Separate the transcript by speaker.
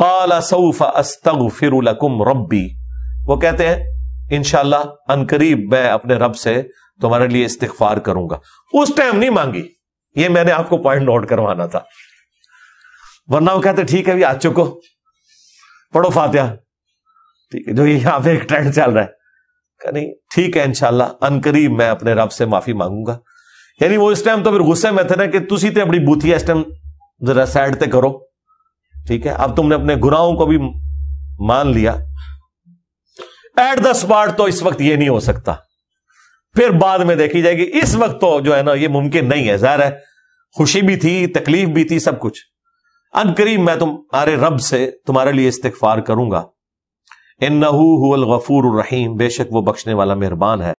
Speaker 1: काला सऊफा अस्तग फिरकुम रब्बी वो कहते हैं इनशाला अनकरीब मैं अपने रब से तुम्हारे लिए इस्तफार करूंगा उस टाइम नहीं मांगी ये मैंने आपको पॉइंट नोट करवाना था वरना वो कहते ठीक है भी आ चुको पढ़ो फात्या ठीक तो है जो यहां पर एक ट्रेंड चल रहा है नहीं ठीक है इनशाला अनकरीब मैं अपने रब से माफी मांगूंगा यानी वो इस टाइम तो फिर गुस्से में थे ना कि तुसी ते अपनी बूथी इस टाइम जरा साइड ते करो ठीक है अब तुमने अपने गुनाहों को भी मान लिया एट द स्पॉट तो इस वक्त ये नहीं हो सकता फिर बाद में देखी जाएगी इस वक्त तो जो है ना ये मुमकिन नहीं है जहर है खुशी भी थी तकलीफ भी थी सब कुछ अनकरीब मैं तुम तुम्हारे रब से तुम्हारे लिए इस्तफार करूंगा इन नहूल गफूर
Speaker 2: रहीम बेशक वो बख्शने वाला मेहरबान है